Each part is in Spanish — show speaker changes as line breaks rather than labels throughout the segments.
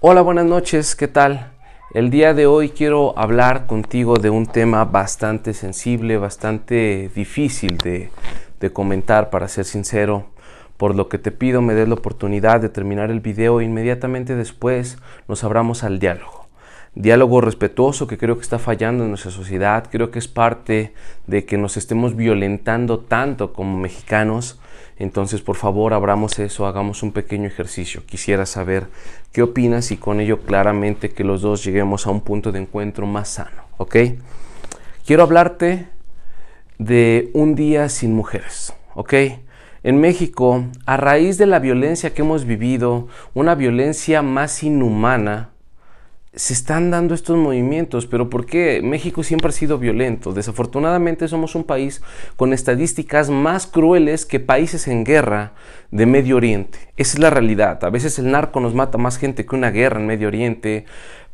Hola, buenas noches, ¿qué tal? El día de hoy quiero hablar contigo de un tema bastante sensible, bastante difícil de, comentar, para ser sincero. Por lo que te pido me des la oportunidad de terminar el video e inmediatamente después nos abramos al diálogo. Diálogo respetuoso que creo que está fallando en nuestra sociedad, creo que es parte de que nos estemos violentando tanto como mexicanos entonces, por favor, abramos eso, hagamos un pequeño ejercicio. Quisiera saber qué opinas y con ello claramente que los dos lleguemos a un punto de encuentro más sano, ¿ok? Quiero hablarte de un día sin mujeres, ¿ok? En México, a raíz de la violencia que hemos vivido, una violencia más inhumana, se están dando estos movimientos, pero ¿por qué? México siempre ha sido violento. Desafortunadamente somos un país con estadísticas más crueles que países en guerra de Medio Oriente. Esa es la realidad. A veces el narco nos mata más gente que una guerra en Medio Oriente.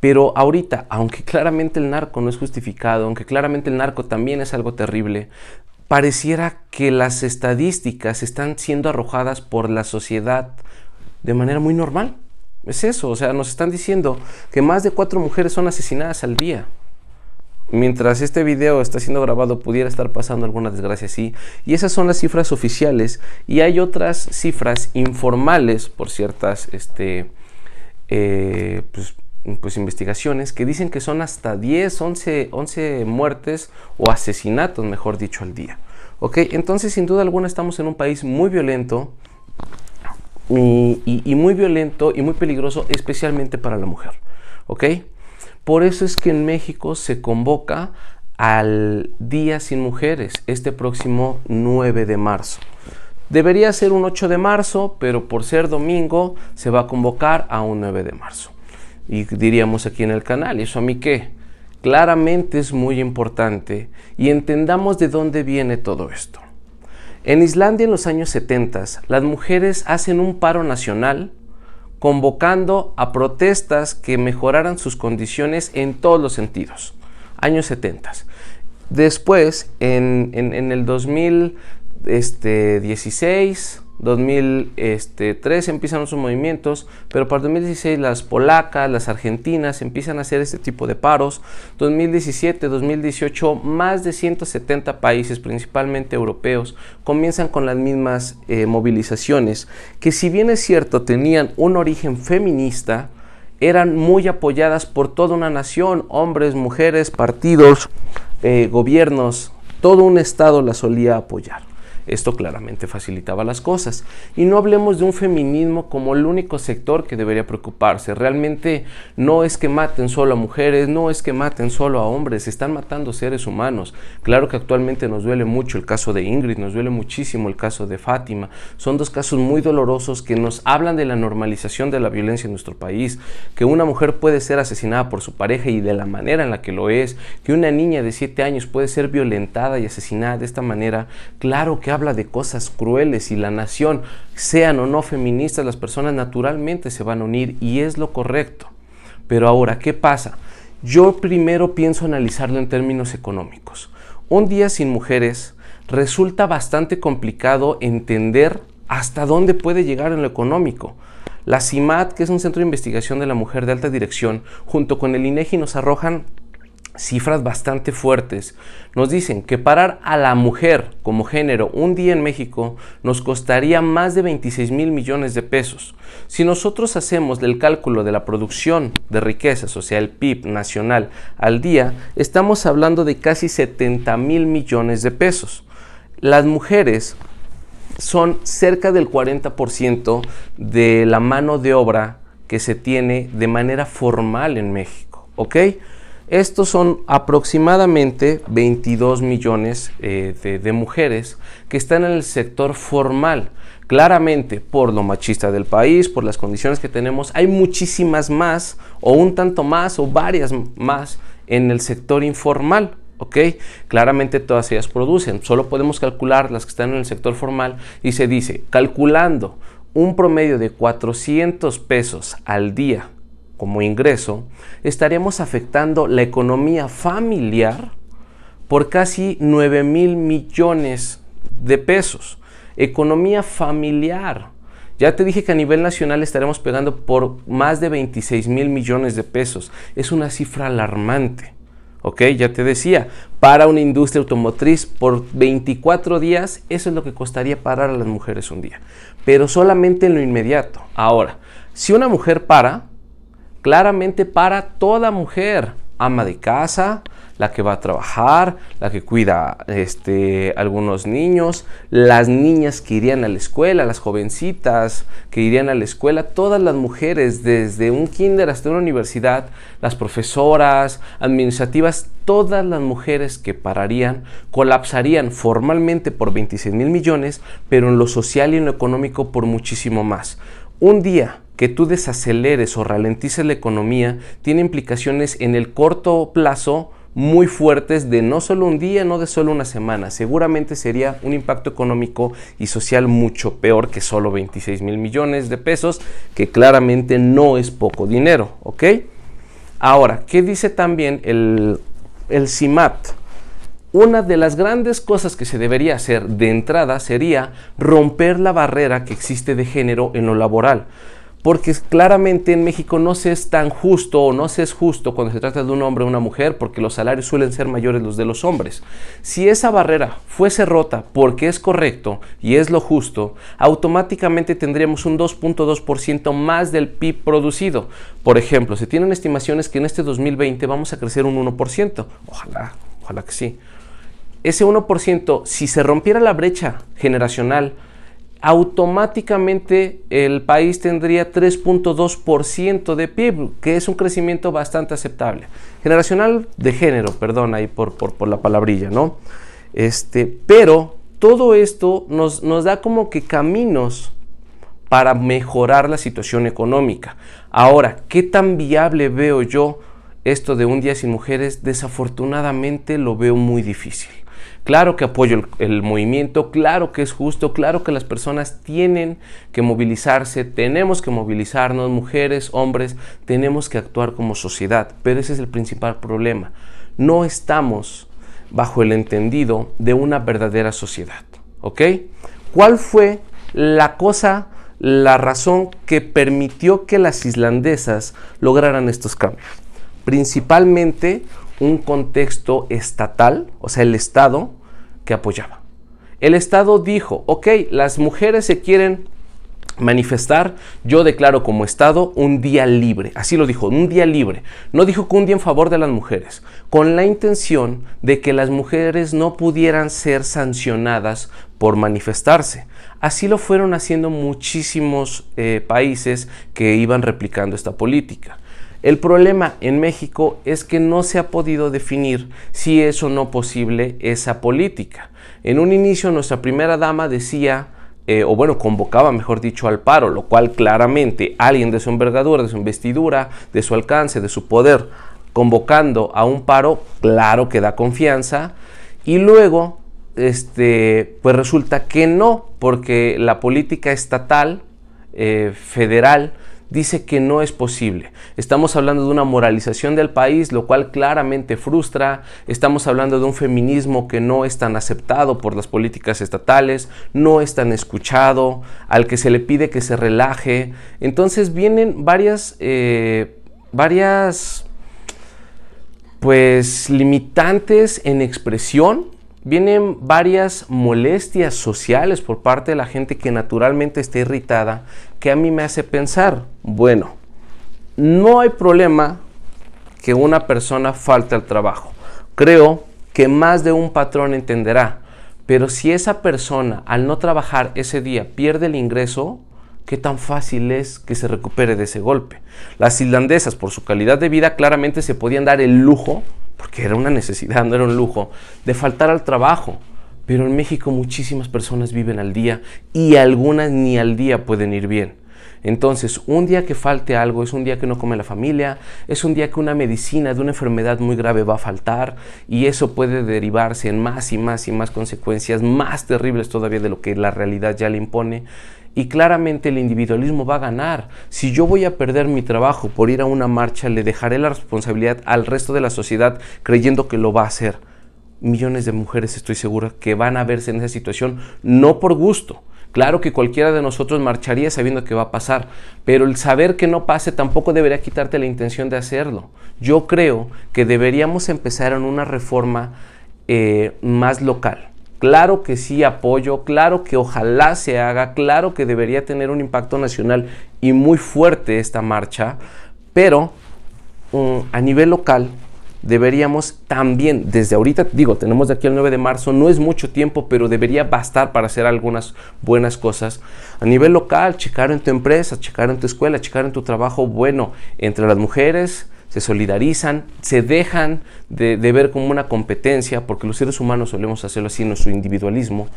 Pero ahorita, aunque claramente el narco no es justificado, aunque claramente el narco también es algo terrible, pareciera que las estadísticas están siendo arrojadas por la sociedad de manera muy normal. Es eso, o sea, nos están diciendo que más de cuatro mujeres son asesinadas al día. Mientras este video está siendo grabado, pudiera estar pasando alguna desgracia así. Y esas son las cifras oficiales. Y hay otras cifras informales por ciertas este, eh, pues, pues, investigaciones que dicen que son hasta 10, 11, 11 muertes o asesinatos, mejor dicho, al día. ¿Ok? Entonces, sin duda alguna, estamos en un país muy violento y, muy violento y muy peligroso, especialmente para la mujer. ¿Ok? Por eso es que en México se convoca al Día sin Mujeres este próximo 9 de marzo. Debería ser un 8 de marzo, pero por ser domingo se va a convocar a un 9 de marzo. Y diríamos aquí en el canal, ¿y eso a mí qué? Claramente es muy importante y entendamos de dónde viene todo esto. En Islandia en los años 70 las mujeres hacen un paro nacional convocando a protestas que mejoraran sus condiciones en todos los sentidos. Años 70. Después, en, en el 2016, 2003 este, empiezan sus movimientos, pero para 2016 las polacas, las argentinas empiezan a hacer este tipo de paros. 2017, 2018, más de 170 países, principalmente europeos, comienzan con las mismas eh, movilizaciones, que si bien es cierto tenían un origen feminista, eran muy apoyadas por toda una nación, hombres, mujeres, partidos, eh, gobiernos, todo un Estado las solía apoyar. Esto claramente facilitaba las cosas. Y no hablemos de un feminismo como el único sector que debería preocuparse. Realmente no es que maten solo a mujeres, no es que maten solo a hombres, están matando seres humanos. Claro que actualmente nos duele mucho el caso de Ingrid, nos duele muchísimo el caso de Fátima. Son dos casos muy dolorosos que nos hablan de la normalización de la violencia en nuestro país, que una mujer puede ser asesinada por su pareja y de la manera en la que lo es, que una niña de 7 años puede ser violentada y asesinada de esta manera. Claro que habla de cosas crueles y la nación, sean o no feministas, las personas naturalmente se van a unir y es lo correcto. Pero ahora, ¿qué pasa? Yo primero pienso analizarlo en términos económicos. Un día sin mujeres resulta bastante complicado entender hasta dónde puede llegar en lo económico. La CIMAT, que es un centro de investigación de la mujer de alta dirección, junto con el INEGI nos arrojan cifras bastante fuertes, nos dicen que parar a la mujer como género un día en México nos costaría más de 26 mil millones de pesos. Si nosotros hacemos el cálculo de la producción de riquezas, o sea, el PIB nacional al día, estamos hablando de casi 70 mil millones de pesos. Las mujeres son cerca del 40% de la mano de obra que se tiene de manera formal en México, ¿ok? Estos son aproximadamente 22 millones eh, de, de, mujeres que están en el sector formal. Claramente, por lo machista del país, por las condiciones que tenemos, hay muchísimas más, o un tanto más, o varias más en el sector informal. ¿Ok? Claramente todas ellas producen. Solo podemos calcular las que están en el sector formal y se dice, calculando un promedio de 400 pesos al día como ingreso, estaremos afectando la economía familiar por casi 9 mil millones de pesos. Economía familiar. Ya te dije que a nivel nacional estaremos pegando por más de 26 mil millones de pesos. Es una cifra alarmante. ¿Ok? Ya te decía, para una industria automotriz por 24 días, eso es lo que costaría parar a las mujeres un día. Pero solamente en lo inmediato. Ahora, si una mujer para, claramente para toda mujer, ama de casa, la que va a trabajar, la que cuida este, algunos niños, las niñas que irían a la escuela, las jovencitas que irían a la escuela, todas las mujeres, desde un kinder hasta una universidad, las profesoras, administrativas, todas las mujeres que pararían, colapsarían formalmente por 26 mil millones, pero en lo social y en lo económico por muchísimo más. Un día que tú desaceleres o ralentices la economía tiene implicaciones en el corto plazo muy fuertes de no solo un día, no de solo una semana. Seguramente sería un impacto económico y social mucho peor que solo 26 mil millones de pesos, que claramente no es poco dinero, ¿ok? Ahora, ¿qué dice también el, el CIMAT? Una de las grandes cosas que se debería hacer de entrada sería romper la barrera que existe de género en lo laboral porque claramente en México no se es tan justo o no se es justo cuando se trata de un hombre o una mujer, porque los salarios suelen ser mayores los de los hombres. Si esa barrera fuese rota porque es correcto y es lo justo, automáticamente tendríamos un 2.2% más del PIB producido. Por ejemplo, se tienen estimaciones que en este 2020 vamos a crecer un 1%. Ojalá, ojalá que sí. Ese 1%, si se rompiera la brecha generacional, automáticamente el país tendría 3.2% de PIB, que es un crecimiento bastante aceptable. Generacional de género, perdón ahí por, por, la palabrilla, ¿no? Este, pero todo esto nos, nos da como que caminos para mejorar la situación económica. Ahora, ¿qué tan viable veo yo esto de un día sin mujeres? Desafortunadamente lo veo muy difícil. Claro que apoyo el, movimiento, claro que es justo, claro que las personas tienen que movilizarse, tenemos que movilizarnos, mujeres, hombres, tenemos que actuar como sociedad, pero ese es el principal problema. No estamos bajo el entendido de una verdadera sociedad, ¿ok? ¿Cuál fue la cosa, la razón que permitió que las islandesas lograran estos cambios? Principalmente un contexto estatal, o sea, el Estado que apoyaba. El Estado dijo, ok, las mujeres se quieren manifestar, yo declaro como Estado un día libre, así lo dijo, un día libre, no dijo que un día en favor de las mujeres, con la intención de que las mujeres no pudieran ser sancionadas por manifestarse. Así lo fueron haciendo muchísimos eh, países que iban replicando esta política. El problema en México es que no se ha podido definir si es o no posible esa política. En un inicio nuestra primera dama decía, eh, o bueno, convocaba, mejor dicho, al paro, lo cual claramente alguien de su envergadura, de su investidura, de su alcance, de su poder, convocando a un paro, claro que da confianza. Y luego, este, pues resulta que no, porque la política estatal, eh, federal, dice que no es posible. Estamos hablando de una moralización del país, lo cual claramente frustra. Estamos hablando de un feminismo que no es tan aceptado por las políticas estatales, no es tan escuchado, al que se le pide que se relaje. Entonces vienen varias, eh, varias, pues, limitantes en expresión vienen varias molestias sociales por parte de la gente que naturalmente está irritada, que a mí me hace pensar, bueno, no hay problema que una persona falte al trabajo. Creo que más de un patrón entenderá, pero si esa persona al no trabajar ese día pierde el ingreso, qué tan fácil es que se recupere de ese golpe. Las islandesas, por su calidad de vida, claramente se podían dar el lujo porque era una necesidad, no era un lujo, de faltar al trabajo. Pero en México muchísimas personas viven al día y algunas ni al día pueden ir bien. Entonces, un día que falte algo es un día que no come la familia, es un día que una medicina de una enfermedad muy grave va a faltar y eso puede derivarse en más y más y más consecuencias más terribles todavía de lo que la realidad ya le impone y claramente el individualismo va a ganar. Si yo voy a perder mi trabajo por ir a una marcha, le dejaré la responsabilidad al resto de la sociedad creyendo que lo va a hacer. Millones de mujeres estoy segura que van a verse en esa situación no por gusto. Claro que cualquiera de nosotros marcharía sabiendo que va a pasar, pero el saber que no pase tampoco debería quitarte la intención de hacerlo. Yo creo que deberíamos empezar en una reforma eh, más local Claro que sí apoyo, claro que ojalá se haga, claro que debería tener un impacto nacional y muy fuerte esta marcha, pero mm, a nivel local deberíamos también, desde ahorita, digo, tenemos de aquí al 9 de marzo, no es mucho tiempo, pero debería bastar para hacer algunas buenas cosas. A nivel local, checar en tu empresa, checar en tu escuela, checar en tu trabajo, bueno, entre las mujeres, se solidarizan, se dejan de, ver como una competencia, porque los seres humanos solemos hacerlo así en nuestro individualismo,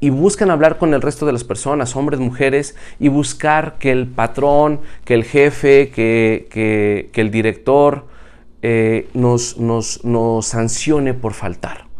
y buscan hablar con el resto de las personas, hombres, mujeres, y buscar que el patrón, que el jefe, que, el director eh, nos sancione por faltar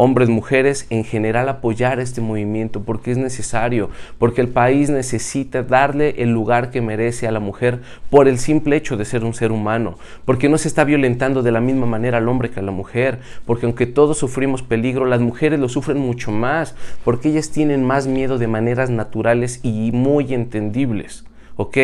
hombres, mujeres, en general apoyar este movimiento porque es necesario, porque el país necesita darle el lugar que merece a la mujer por el simple hecho de ser un ser humano, porque no se está violentando de la misma manera al hombre que a la mujer, porque aunque todos sufrimos peligro, las mujeres lo sufren mucho más, porque ellas tienen más miedo de maneras naturales y muy entendibles. ¿ok?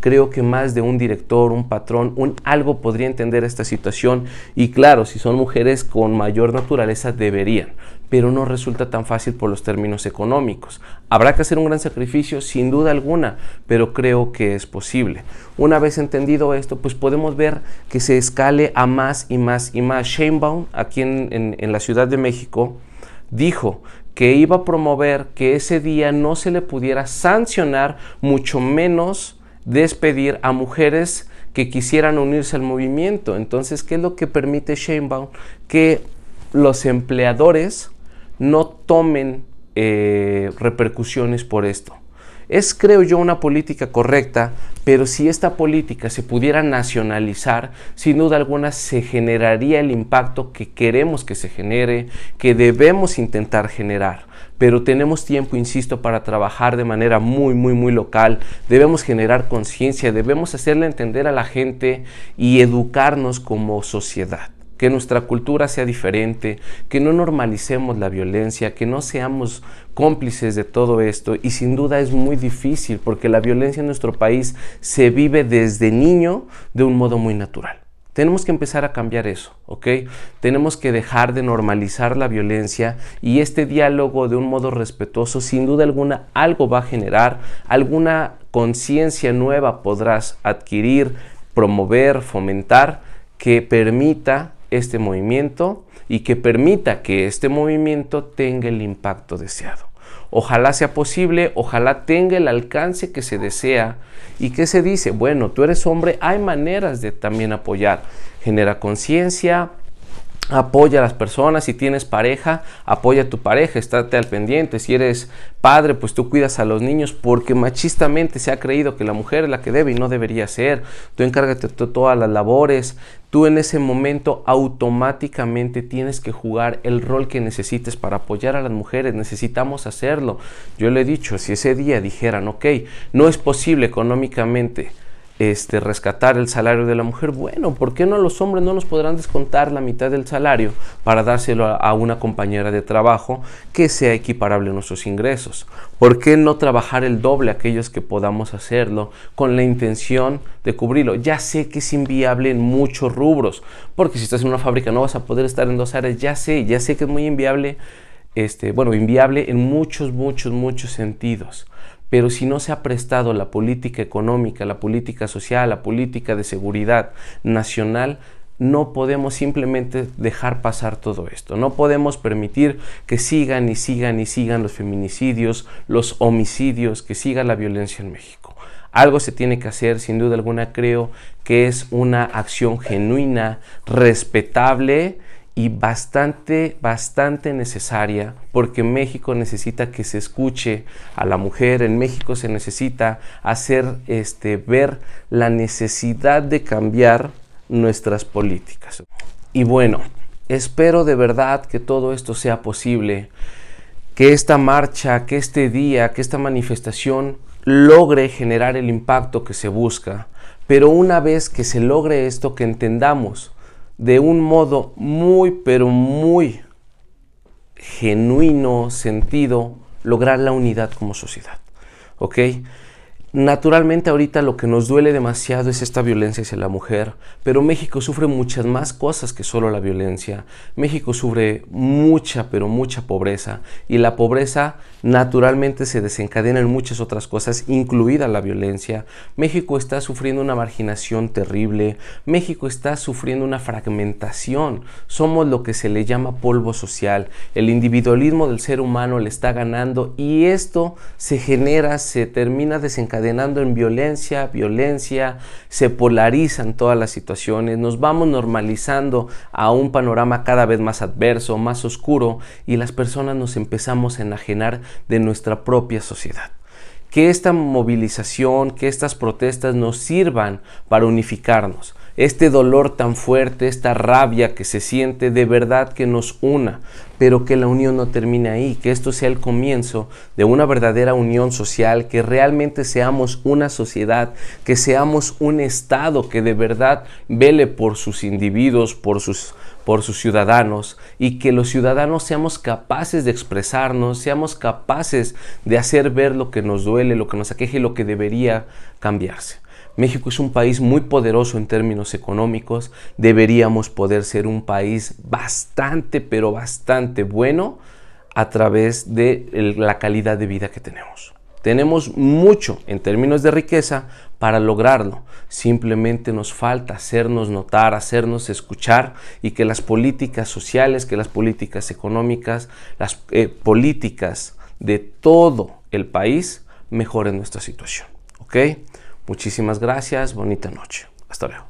Creo que más de un director, un patrón, un algo podría entender esta situación y claro, si son mujeres con mayor naturaleza deberían, pero no resulta tan fácil por los términos económicos. Habrá que hacer un gran sacrificio sin duda alguna, pero creo que es posible. Una vez entendido esto, pues podemos ver que se escale a más y más y más. Baum, aquí en la Ciudad de México, dijo que iba a promover que ese día no se le pudiera sancionar, mucho menos despedir a mujeres que quisieran unirse al movimiento. Entonces, ¿qué es lo que permite Sheinbaum? Que los empleadores no tomen eh, repercusiones por esto. Es, creo yo, una política correcta, pero si esta política se pudiera nacionalizar, sin duda alguna se generaría el impacto que queremos que se genere, que debemos intentar generar pero tenemos tiempo, insisto, para trabajar de manera muy, muy, muy local. Debemos generar conciencia, debemos hacerle entender a la gente y educarnos como sociedad que nuestra cultura sea diferente, que no normalicemos la violencia, que no seamos cómplices de todo esto y sin duda es muy difícil porque la violencia en nuestro país se vive desde niño de un modo muy natural. Tenemos que empezar a cambiar eso, ¿ok? Tenemos que dejar de normalizar la violencia y este diálogo de un modo respetuoso, sin duda alguna, algo va a generar, alguna conciencia nueva podrás adquirir, promover, fomentar que permita este movimiento y que permita que este movimiento tenga el impacto deseado. Ojalá sea posible, ojalá tenga el alcance que se desea y que se dice, bueno, tú eres hombre, hay maneras de también apoyar. Genera conciencia, Apoya a las personas, si tienes pareja, apoya a tu pareja, estate al pendiente, si eres padre, pues tú cuidas a los niños, porque machistamente se ha creído que la mujer es la que debe y no debería ser, tú encárgate de todas las labores, tú en ese momento automáticamente tienes que jugar el rol que necesites para apoyar a las mujeres, necesitamos hacerlo. Yo le he dicho, si ese día dijeran, ok, no es posible económicamente, este, rescatar el salario de la mujer, bueno, ¿por qué no los hombres no nos podrán descontar la mitad del salario para dárselo a, una compañera de trabajo que sea equiparable a nuestros ingresos? ¿Por qué no trabajar el doble aquellos que podamos hacerlo con la intención de cubrirlo? Ya sé que es inviable en muchos rubros, porque si estás en una fábrica no vas a poder estar en dos áreas, ya sé, ya sé que es muy inviable, este, bueno, inviable en muchos, muchos, muchos sentidos pero si no se ha prestado la política económica, la política social, la política de seguridad nacional, no podemos simplemente dejar pasar todo esto. No podemos permitir que sigan y sigan y sigan los feminicidios, los homicidios, que siga la violencia en México. Algo se tiene que hacer, sin duda alguna creo que es una acción genuina, respetable, y bastante, bastante necesaria, porque México necesita que se escuche a la mujer, en México se necesita hacer este, ver la necesidad de cambiar nuestras políticas. Y bueno, espero de verdad que todo esto sea posible, que esta marcha, que este día, que esta manifestación logre generar el impacto que se busca, pero una vez que se logre esto, que entendamos de un modo muy, pero muy genuino sentido, lograr la unidad como sociedad. ¿Ok? Naturalmente ahorita lo que nos duele demasiado es esta violencia hacia la mujer, pero México sufre muchas más cosas que solo la violencia. México sufre mucha, pero mucha pobreza, y la pobreza naturalmente se desencadena en muchas otras cosas, incluida la violencia. México está sufriendo una marginación terrible, México está sufriendo una fragmentación, somos lo que se le llama polvo social, el individualismo del ser humano le está ganando y esto se genera, se termina desencadenando Cadenando en violencia, violencia, se polarizan todas las situaciones, nos vamos normalizando a un panorama cada vez más adverso, más oscuro y las personas nos empezamos a enajenar de nuestra propia sociedad que esta movilización, que estas protestas nos sirvan para unificarnos, este dolor tan fuerte, esta rabia que se siente, de verdad que nos una, pero que la unión no termine ahí, que esto sea el comienzo de una verdadera unión social, que realmente seamos una sociedad, que seamos un Estado que de verdad vele por sus individuos, por sus por sus ciudadanos y que los ciudadanos seamos capaces de expresarnos, seamos capaces de hacer ver lo que nos duele, lo que nos aqueje y lo que debería cambiarse. México es un país muy poderoso en términos económicos, deberíamos poder ser un país bastante, pero bastante bueno a través de la calidad de vida que tenemos. Tenemos mucho en términos de riqueza para lograrlo. Simplemente nos falta hacernos notar, hacernos escuchar y que las políticas sociales, que las políticas económicas, las eh, políticas de todo el país mejoren nuestra situación. ¿Ok? Muchísimas gracias, bonita noche. Hasta luego.